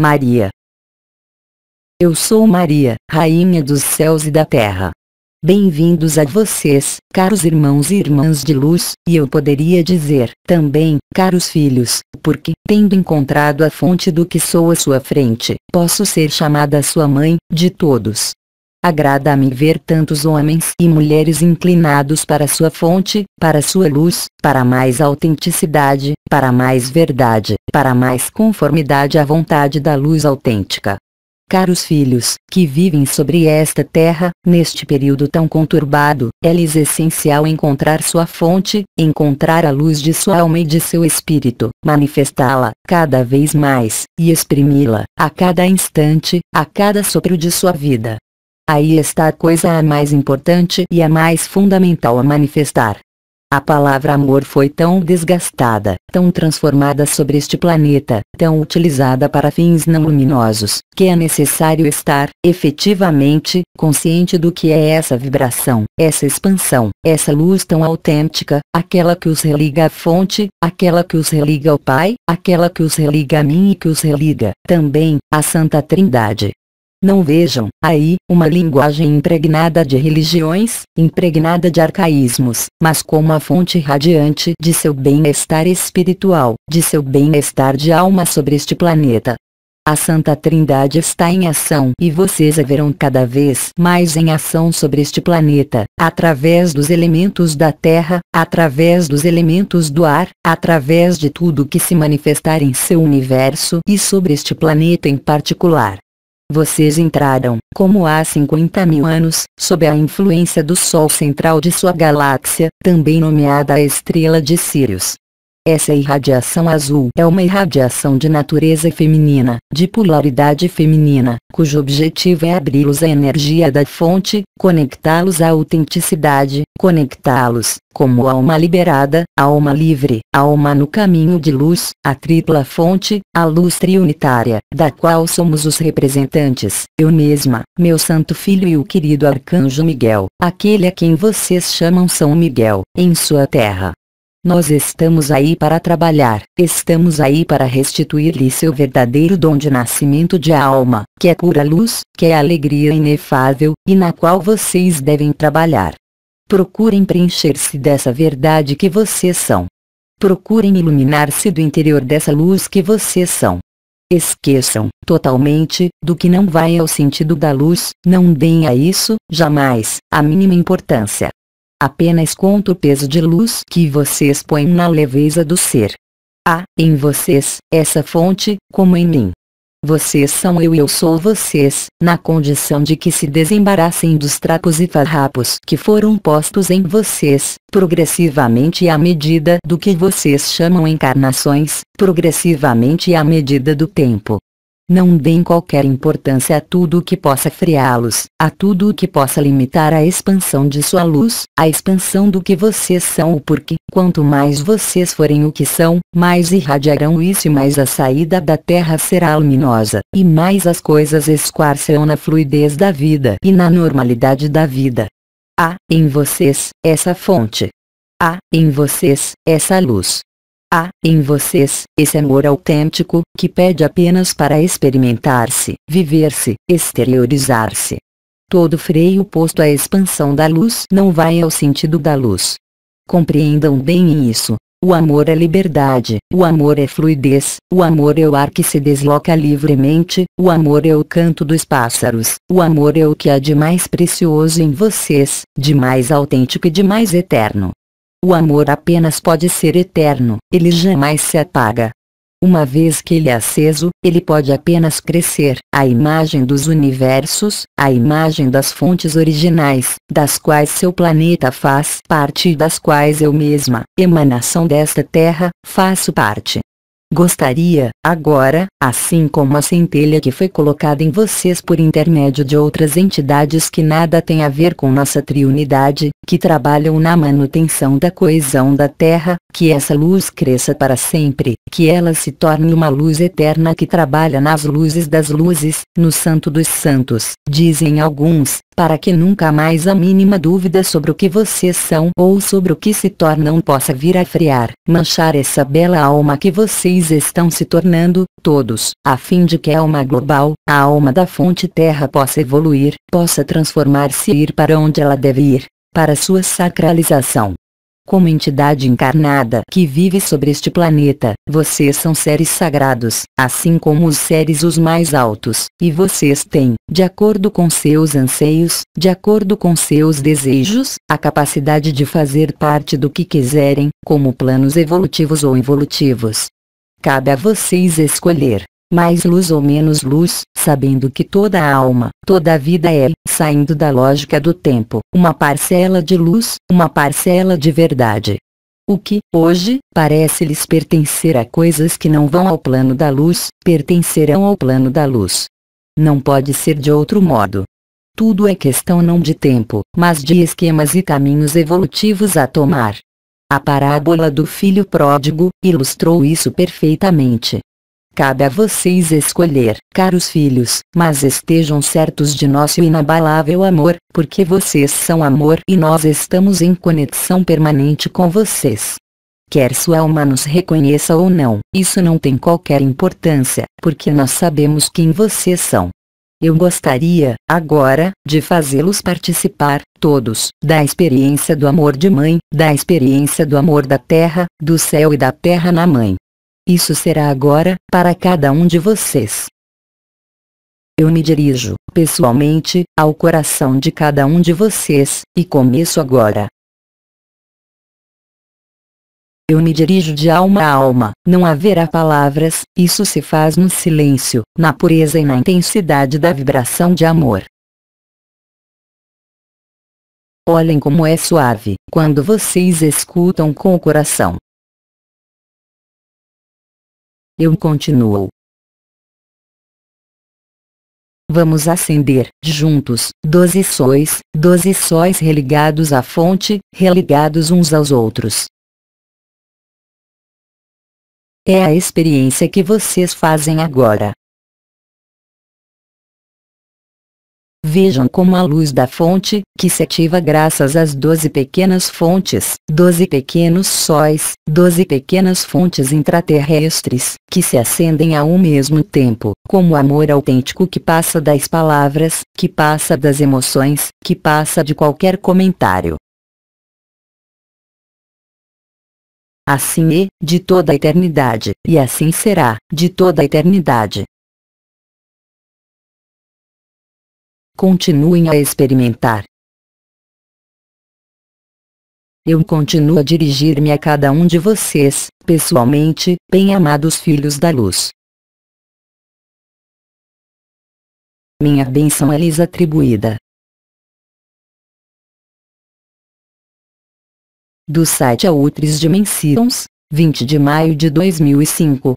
Maria. Eu sou Maria, Rainha dos céus e da terra. Bem-vindos a vocês, caros irmãos e irmãs de luz, e eu poderia dizer, também, caros filhos, porque, tendo encontrado a fonte do que sou à sua frente, posso ser chamada sua mãe, de todos, Agrada-me ver tantos homens e mulheres inclinados para sua fonte, para sua luz, para mais autenticidade, para mais verdade, para mais conformidade à vontade da luz autêntica. Caros filhos, que vivem sobre esta terra, neste período tão conturbado, é-lhes essencial encontrar sua fonte, encontrar a luz de sua alma e de seu espírito, manifestá-la, cada vez mais, e exprimi-la, a cada instante, a cada sopro de sua vida. Aí está a coisa a mais importante e a mais fundamental a manifestar. A palavra amor foi tão desgastada, tão transformada sobre este planeta, tão utilizada para fins não luminosos, que é necessário estar, efetivamente, consciente do que é essa vibração, essa expansão, essa luz tão autêntica, aquela que os religa à fonte, aquela que os religa ao Pai, aquela que os religa a mim e que os religa, também, à Santa Trindade. Não vejam, aí, uma linguagem impregnada de religiões, impregnada de arcaísmos, mas como a fonte radiante de seu bem-estar espiritual, de seu bem-estar de alma sobre este planeta. A Santa Trindade está em ação e vocês a verão cada vez mais em ação sobre este planeta, através dos elementos da terra, através dos elementos do ar, através de tudo que se manifestar em seu universo e sobre este planeta em particular. Vocês entraram, como há 50 mil anos, sob a influência do Sol central de sua galáxia, também nomeada a estrela de Sirius, essa irradiação azul é uma irradiação de natureza feminina, de polaridade feminina, cujo objetivo é abri-los à energia da fonte, conectá-los à autenticidade, conectá-los, como alma liberada, alma livre, alma no caminho de luz, a tripla fonte, a luz triunitária, da qual somos os representantes, eu mesma, meu santo filho e o querido arcanjo Miguel, aquele a quem vocês chamam São Miguel, em sua terra. Nós estamos aí para trabalhar, estamos aí para restituir-lhe seu verdadeiro dom de nascimento de alma, que é pura luz, que é alegria inefável, e na qual vocês devem trabalhar. Procurem preencher-se dessa verdade que vocês são. Procurem iluminar-se do interior dessa luz que vocês são. Esqueçam, totalmente, do que não vai ao sentido da luz, não deem a isso, jamais, a mínima importância. Apenas conta o peso de luz que vocês põem na leveza do ser. Há, em vocês, essa fonte, como em mim. Vocês são eu e eu sou vocês, na condição de que se desembaraçem dos trapos e farrapos que foram postos em vocês, progressivamente à medida do que vocês chamam encarnações, progressivamente à medida do tempo. Não deem qualquer importância a tudo o que possa freá-los, a tudo o que possa limitar a expansão de sua luz, a expansão do que vocês são porque, quanto mais vocês forem o que são, mais irradiarão isso e mais a saída da Terra será luminosa, e mais as coisas esquarcerão na fluidez da vida e na normalidade da vida. Há, em vocês, essa fonte. Há, em vocês, essa luz. Há, em vocês, esse amor autêntico, que pede apenas para experimentar-se, viver-se, exteriorizar-se. Todo freio posto à expansão da luz não vai ao sentido da luz. Compreendam bem isso. O amor é liberdade, o amor é fluidez, o amor é o ar que se desloca livremente, o amor é o canto dos pássaros, o amor é o que há de mais precioso em vocês, de mais autêntico e de mais eterno. O amor apenas pode ser eterno, ele jamais se apaga. Uma vez que ele é aceso, ele pode apenas crescer, A imagem dos universos, a imagem das fontes originais, das quais seu planeta faz parte e das quais eu mesma, emanação desta terra, faço parte. Gostaria, agora, assim como a centelha que foi colocada em vocês por intermédio de outras entidades que nada têm a ver com nossa triunidade, que trabalham na manutenção da coesão da Terra, que essa luz cresça para sempre, que ela se torne uma luz eterna que trabalha nas luzes das luzes, no santo dos santos, dizem alguns, para que nunca mais a mínima dúvida sobre o que vocês são ou sobre o que se tornam possa vir a frear, manchar essa bela alma que vocês eles estão se tornando, todos, a fim de que a alma global, a alma da fonte terra possa evoluir, possa transformar-se e ir para onde ela deve ir, para sua sacralização. Como entidade encarnada que vive sobre este planeta, vocês são seres sagrados, assim como os seres os mais altos, e vocês têm, de acordo com seus anseios, de acordo com seus desejos, a capacidade de fazer parte do que quiserem, como planos evolutivos ou involutivos, Cabe a vocês escolher, mais luz ou menos luz, sabendo que toda a alma, toda a vida é, saindo da lógica do tempo, uma parcela de luz, uma parcela de verdade. O que, hoje, parece-lhes pertencer a coisas que não vão ao plano da luz, pertencerão ao plano da luz. Não pode ser de outro modo. Tudo é questão não de tempo, mas de esquemas e caminhos evolutivos a tomar. A parábola do filho pródigo ilustrou isso perfeitamente. Cabe a vocês escolher, caros filhos, mas estejam certos de nosso inabalável amor, porque vocês são amor e nós estamos em conexão permanente com vocês. Quer sua alma nos reconheça ou não, isso não tem qualquer importância, porque nós sabemos quem vocês são. Eu gostaria, agora, de fazê-los participar, todos, da experiência do amor de mãe, da experiência do amor da terra, do céu e da terra na mãe. Isso será agora, para cada um de vocês. Eu me dirijo, pessoalmente, ao coração de cada um de vocês, e começo agora, eu me dirijo de alma a alma. Não haverá palavras, isso se faz no silêncio, na pureza e na intensidade da vibração de amor. Olhem como é suave, quando vocês escutam com o coração. Eu continuo. Vamos acender, juntos, doze sóis, doze sóis religados à fonte, religados uns aos outros, é a experiência que vocês fazem agora. Vejam como a luz da fonte, que se ativa graças às doze pequenas fontes, doze pequenos sóis, doze pequenas fontes intraterrestres, que se acendem ao mesmo tempo, como o amor autêntico que passa das palavras, que passa das emoções, que passa de qualquer comentário, assim é, de toda a eternidade, e assim será, de toda a eternidade. Continuem a experimentar. Eu continuo a dirigir-me a cada um de vocês, pessoalmente, bem-amados filhos da luz. Minha bênção é lhes atribuída. do site Autris Dimensions, 20 de maio de 2005.